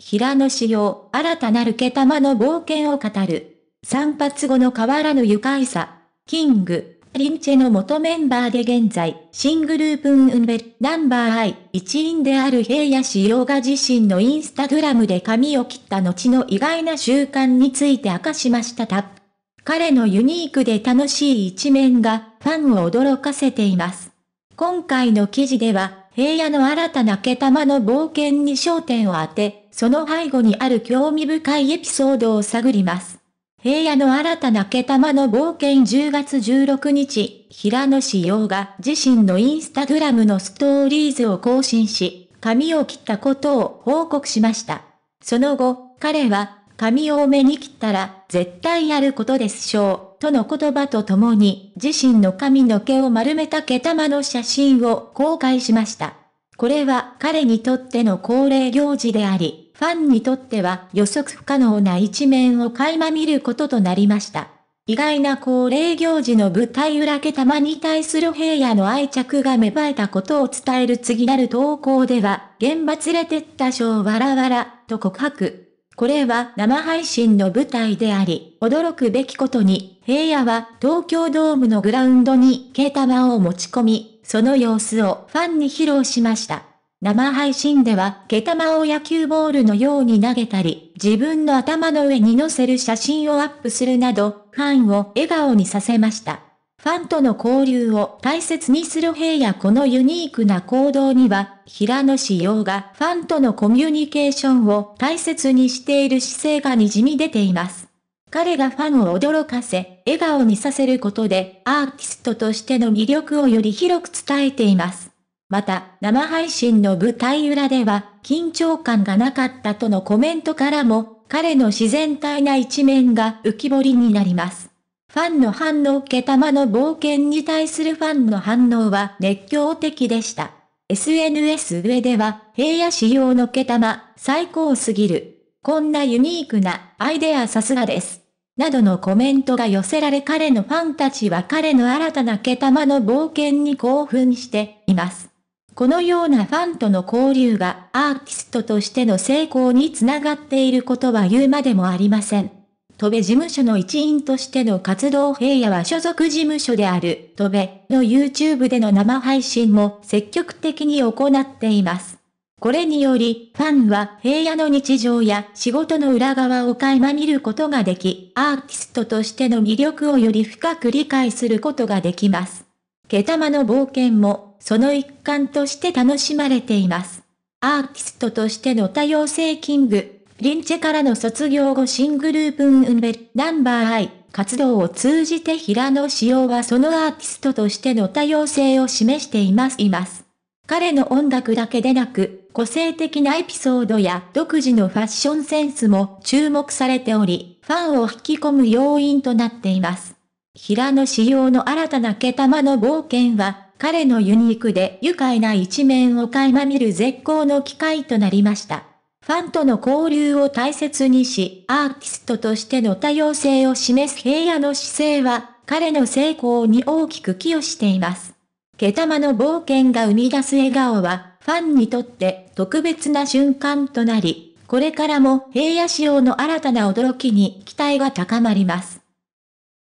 平野紫耀、新たなるけたまの冒険を語る。散髪後の変わらぬ愉快さ。キング、リンチェの元メンバーで現在、新グループンウンベル、ナンバーアイ、一員である平野紫耀が自身のインスタグラムで髪を切った後の意外な習慣について明かしましたた。彼のユニークで楽しい一面が、ファンを驚かせています。今回の記事では、平野の新たなけたまの冒険に焦点を当て、その背後にある興味深いエピソードを探ります。平野の新たな毛玉の冒険10月16日、平野志陽が自身のインスタグラムのストーリーズを更新し、髪を切ったことを報告しました。その後、彼は、髪を多めに切ったら、絶対やることでしょう、との言葉とともに、自身の髪の毛を丸めた毛玉の写真を公開しました。これは彼にとっての恒例行事であり、ファンにとっては予測不可能な一面を垣間見ることとなりました。意外な恒例行事の舞台裏けたまに対する平野の愛着が芽生えたことを伝える次なる投稿では、現場連れてった賞わらわら、と告白。これは生配信の舞台であり、驚くべきことに、平野は東京ドームのグラウンドに毛玉を持ち込み、その様子をファンに披露しました。生配信では、毛玉を野球ボールのように投げたり、自分の頭の上に乗せる写真をアップするなど、ファンを笑顔にさせました。ファンとの交流を大切にする平野このユニークな行動には、平野志陽がファンとのコミュニケーションを大切にしている姿勢がにじみ出ています。彼がファンを驚かせ、笑顔にさせることで、アーティストとしての魅力をより広く伝えています。また、生配信の舞台裏では、緊張感がなかったとのコメントからも、彼の自然体な一面が浮き彫りになります。ファンの反応けたまの冒険に対するファンの反応は熱狂的でした。SNS 上では、平野仕様のけたま、最高すぎる。こんなユニークなアイデアさすがです。などのコメントが寄せられ彼のファンたちは彼の新たな毛玉の冒険に興奮しています。このようなファンとの交流がアーティストとしての成功につながっていることは言うまでもありません。戸部事務所の一員としての活動平野は所属事務所である戸部の YouTube での生配信も積極的に行っています。これにより、ファンは平野の日常や仕事の裏側を垣間見ることができ、アーティストとしての魅力をより深く理解することができます。毛玉の冒険もその一環として楽しまれています。アーティストとしての多様性キング、リンチェからの卒業後シングループンウンベナンバーアイ活動を通じて平野紫耀はそのアーティストとしての多様性を示しています。います。彼の音楽だけでなく、個性的なエピソードや独自のファッションセンスも注目されており、ファンを引き込む要因となっています。平野紫耀の新たな毛玉の冒険は、彼のユニークで愉快な一面を垣間見る絶好の機会となりました。ファンとの交流を大切にし、アーティストとしての多様性を示す平野の姿勢は、彼の成功に大きく寄与しています。毛玉の冒険が生み出す笑顔は、ファンにとって特別な瞬間となり、これからも平野仕様の新たな驚きに期待が高まります。